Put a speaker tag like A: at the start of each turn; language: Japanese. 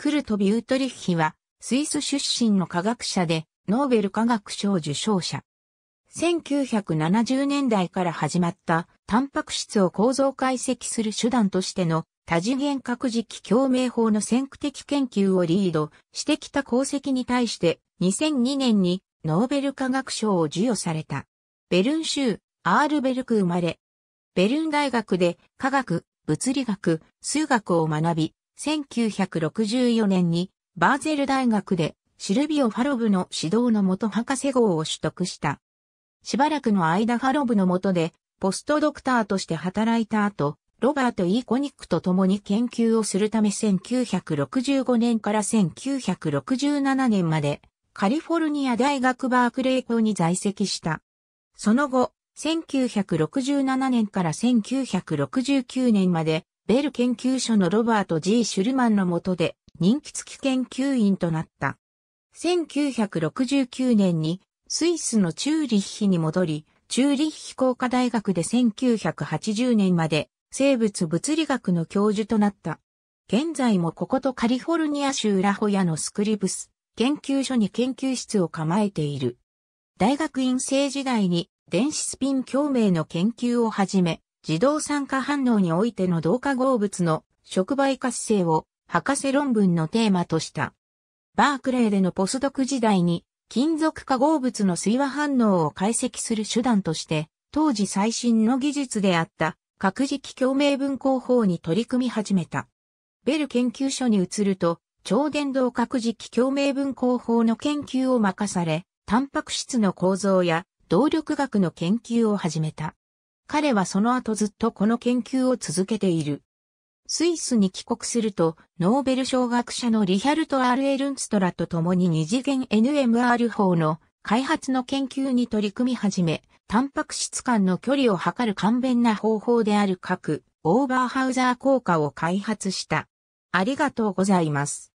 A: クルト・ビュートリッヒは、スイス出身の科学者で、ノーベル科学賞受賞者。1970年代から始まった、タンパク質を構造解析する手段としての、多次元核磁気共鳴法の先駆的研究をリードしてきた功績に対して、2002年にノーベル科学賞を授与された。ベルン州、アールベルク生まれ。ベルン大学で科学、物理学、数学を学び、1964年にバーゼル大学でシルビオ・ファロブの指導の元博士号を取得した。しばらくの間ファロブのもとでポストドクターとして働いた後、ロバート・イーコニックと共に研究をするため1965年から1967年までカリフォルニア大学バークレー校に在籍した。その後、1967年から1969年までベル研究所のロバート・ G・ シュルマンの下で人気付き研究員となった。1969年にスイスのチューリッヒに戻り、チューリッヒ工科大学で1980年まで生物物理学の教授となった。現在もこことカリフォルニア州ラホヤのスクリブス研究所に研究室を構えている。大学院生時代に電子スピン共鳴の研究を始め、自動酸化反応においての同化合物の触媒活性を博士論文のテーマとした。バークレーでのポスドク時代に金属化合物の水和反応を解析する手段として、当時最新の技術であった核磁気共鳴分光法に取り組み始めた。ベル研究所に移ると、超電導核磁気共鳴分光法の研究を任され、タンパク質の構造や動力学の研究を始めた。彼はその後ずっとこの研究を続けている。スイスに帰国すると、ノーベル賞学者のリヒャルト・アール・エルンストラと共に二次元 NMR 法の開発の研究に取り組み始め、タンパク質間の距離を測る簡便な方法である核、オーバーハウザー効果を開発した。ありがとうございます。